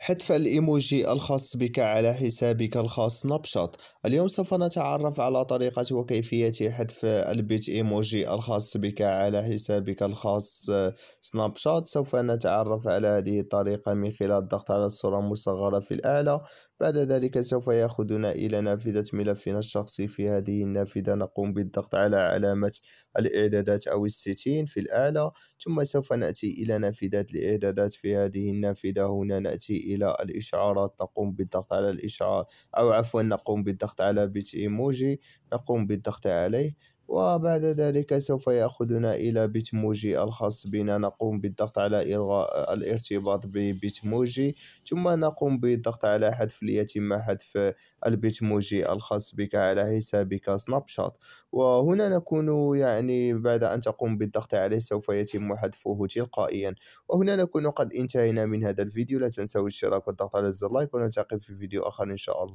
حذف الإيموجي الخاص بك على حسابك الخاص نبشط اليوم سوف نتعرف على طريقة وكيفية حذف البيت إيموجي الخاص بك على حسابك الخاص سناب شات سوف نتعرف على هذه الطريقة من خلال الضغط على الصورة المصغرة في الأعلى بعد ذلك سوف يأخذنا إلى نافذة ملفنا الشخصي في هذه النافذة نقوم بالضغط على علامة الإعدادات أو الستين في الأعلى ثم سوف نأتي إلى نافذة الإعدادات في هذه النافذة هنا نأتي إلى الإشعارات نقوم بالضغط على الإشعار أو عفوا نقوم بالضغط على بيت إيموجي نقوم بالضغط عليه وبعد ذلك سوف يأخذنا إلى بيتموجي الخاص بنا نقوم بالضغط على إلغاء الارتباط ببيتموجي ثم نقوم بالضغط على حذف ليتم حذف البيتموجي الخاص بك على حسابك سناب شات وهنا نكون يعني بعد أن تقوم بالضغط عليه سوف يتم حذفه تلقائيا وهنا نكون قد انتهينا من هذا الفيديو لا تنسوا الاشتراك والضغط على زر لايك ونلتقي في فيديو آخر إن شاء الله